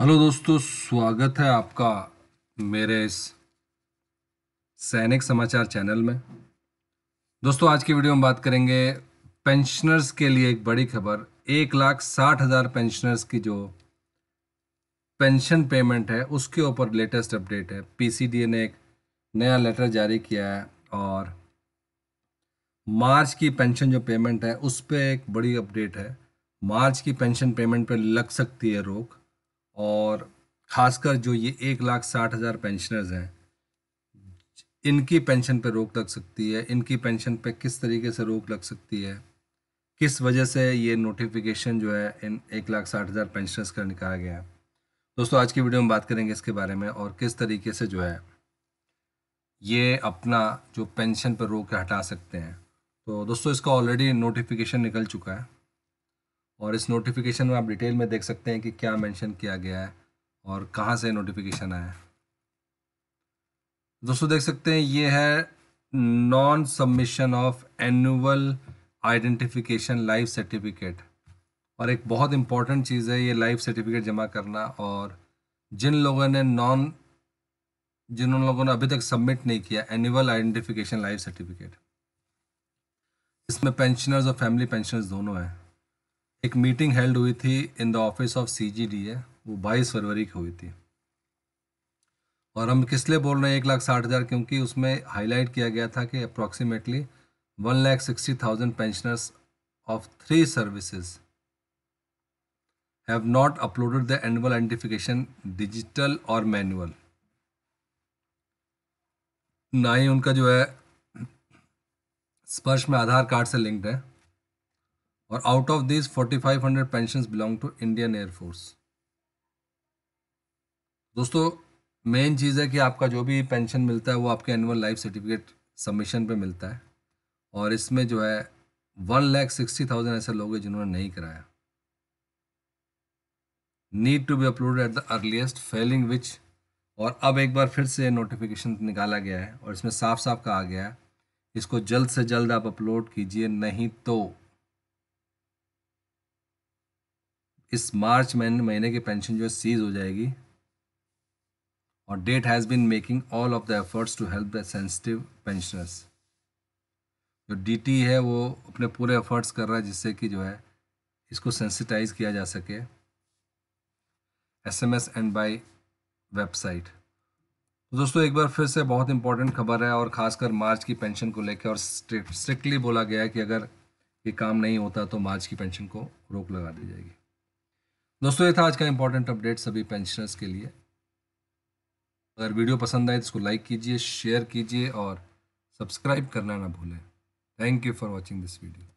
hello दोस्तों स्वागत है आपका मेरे इस सैनिक समाचार चैनल में दोस्तों आज की वीडियो में बात करेंगे पेंशनर्स के लिए एक बड़ी खबर एक लाख साठ हज़ार पेंशनर्स की जो पेंशन पेमेंट है उसके ऊपर लेटेस्ट अपडेट है पीसीडीए ने एक नया लेटर जारी किया है और मार्च की पेंशन जो पेमेंट है उस पर एक बड़ी अपडेट है मार्च की पेंशन पेमेंट पर लग सकती है रोक और खासकर जो ये एक लाख साठ हज़ार पेंशनर्स हैं इनकी पेंशन पर रोक लग सकती है इनकी पेंशन पर किस तरीके से रोक लग सकती है किस वजह से ये नोटिफिकेशन जो है इन एक लाख साठ हज़ार पेंशनर्स का निकाला गया है दोस्तों आज की वीडियो में बात करेंगे इसके बारे में और किस तरीके से जो है ये अपना जो पेंशन पर रोक हटा सकते हैं तो दोस्तों इसका ऑलरेडी नोटिफिकेशन निकल चुका है और इस नोटिफिकेशन में आप डिटेल में देख सकते हैं कि क्या मेंशन किया गया है और कहाँ से नोटिफिकेशन आया है दोस्तों देख सकते हैं ये है non submission of annual identification life certificate और एक बहुत इम्पॉर्टेंट चीज़ है ये लाइफ सर्टिफिकेट जमा करना और जिन लोगों ने नॉन जिन लोगों ने अभी तक सबमिट नहीं किया एनुअल आइडेंटिफिकेशन लाइफ सर्टिफिकेट इसमें पेंशनर्स और फैमिली पेंशनर्स दोनों हैं एक मीटिंग हेल्ड हुई थी in the office of CGDA वो 22 फरवरी की हुई थी और हम किस लिए बोल रहे हैं एक लाख साठ हज़ार क्योंकि उसमें हाईलाइट किया गया था कि approximately one lakh sixty thousand pensioners of three services have not uploaded the annual identification digital और मैनुअल ना ही उनका जो है स्पर्श में आधार कार्ड से लिंक्ड है और out of this 4500 pension belong to Indian air force दोस्तों मेन चीज़ है कि आपका जो भी पेंशन मिलता है वो आपके एनुअल लाइफ सर्टिफिकेट सबमिशन पे मिलता है और इसमें जो है वन लैख सिक्सटी थाउजेंड ऐसे लोग हैं जिन्होंने नहीं कराया need to be upload at the earliest failing which और अब एक बार फिर से नोटिफिकेशन निकाला गया है और इसमें साफ साफ कहा गया है इसको जल्द से जल्द आप अपलोड कीजिए नहीं तो इस मार्च महीने महीने की पेंशन जो है सीज हो जाएगी और date has been making all of the efforts to help the sensitive pensioners जो डी है वो अपने पूरे एफर्ट्स कर रहा है जिससे कि जो है इसको सेंसिटाइज किया जा सके S M S and by website तो दोस्तों एक बार फिर से बहुत इंपॉर्टेंट खबर है और ख़ासकर मार्च की पेंशन को लेकर और स्ट्रिक्टली बोला गया है कि अगर ये काम नहीं होता तो मार्च की पेंशन को रोक लगा दी जाएगी दोस्तों ये था आज का इंपॉर्टेंट अपडेट सभी पेंशनर्स के लिए अगर वीडियो पसंद आए तो इसको लाइक कीजिए शेयर कीजिए और सब्सक्राइब करना ना भूलें thank you for watching this video